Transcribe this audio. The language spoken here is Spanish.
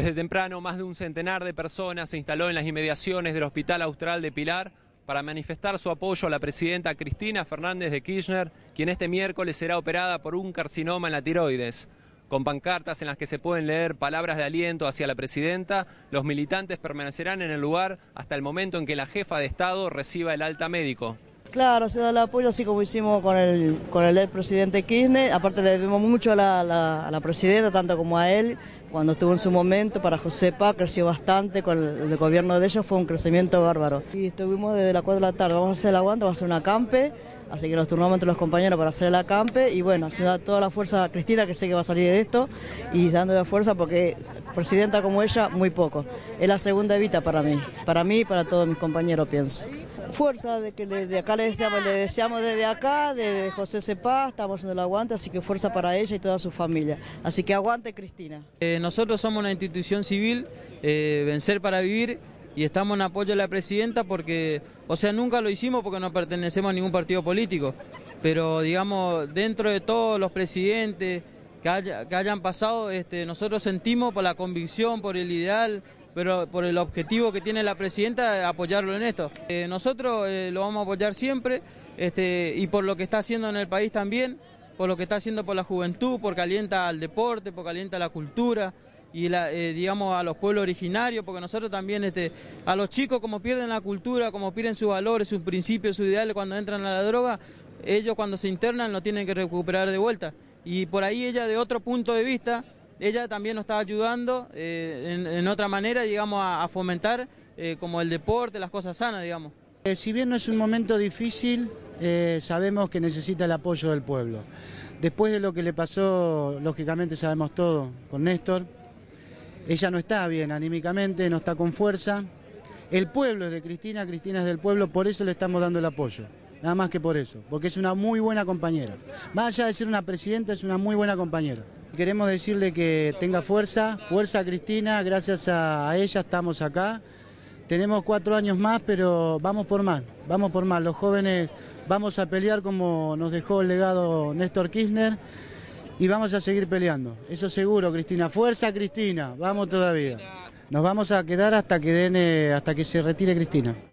Desde temprano, más de un centenar de personas se instaló en las inmediaciones del Hospital Austral de Pilar para manifestar su apoyo a la presidenta Cristina Fernández de Kirchner, quien este miércoles será operada por un carcinoma en la tiroides. Con pancartas en las que se pueden leer palabras de aliento hacia la presidenta, los militantes permanecerán en el lugar hasta el momento en que la jefa de Estado reciba el alta médico. Claro, se da el apoyo así como hicimos con el, con el ex presidente Kirchner. Aparte le debemos mucho a la, presidenta, tanto como a él, cuando estuvo en su momento. Para José Josepa creció bastante, con el, gobierno de ellos fue un crecimiento bárbaro. Y estuvimos desde las 4 de la tarde, vamos a hacer el aguanto, vamos a hacer una campe, así que nos turnamos entre los compañeros para hacer la campe, Y bueno, se da toda la fuerza a Cristina, que sé que va a salir de esto, y dando la fuerza porque presidenta como ella, muy poco. Es la segunda evita para mí, para mí y para todos mis compañeros, pienso fuerza, de que desde acá le deseamos, le deseamos desde acá, desde José Sepá, estamos en el aguante, así que fuerza para ella y toda su familia. Así que aguante Cristina. Eh, nosotros somos una institución civil, eh, vencer para vivir, y estamos en apoyo de la presidenta porque, o sea, nunca lo hicimos porque no pertenecemos a ningún partido político, pero digamos, dentro de todos los presidentes que, hayan pasado, este, nosotros sentimos por la convicción, por el ideal, pero por el objetivo que tiene la presidenta, apoyarlo en esto. Eh, nosotros eh, lo vamos a apoyar siempre este, y por lo que está haciendo en el país también, por lo que está haciendo por la juventud, porque alienta al deporte, porque alienta a la cultura y eh, digamos a los pueblos originarios, porque nosotros también, este, a los chicos como pierden la cultura, como pierden sus valores, sus principios, sus ideales cuando entran a la droga, ellos cuando se internan lo tienen que recuperar de vuelta. Y por ahí ella de otro punto de vista ella también nos está ayudando eh, en, otra manera, digamos, a, fomentar eh, como el deporte, las cosas sanas, digamos. Eh, si bien no es un momento difícil, sabemos que necesita el apoyo del pueblo. Después de lo que le pasó, lógicamente sabemos todo, con Néstor, ella no está bien anímicamente, no está con fuerza. El pueblo es de Cristina, Cristina es del pueblo, por eso le estamos dando el apoyo. Nada más que por eso, porque es una muy buena compañera. Más allá de ser una presidenta, es una muy buena compañera queremos decirle que tenga fuerza, fuerza Cristina, gracias a ella estamos acá. Tenemos cuatro años más, pero vamos por más, vamos por más. Los jóvenes vamos a pelear como nos dejó el legado Néstor Kirchner y vamos a seguir peleando. Eso seguro, Cristina. Fuerza, Cristina. Vamos todavía. Nos vamos a quedar hasta que, hasta que se retire Cristina.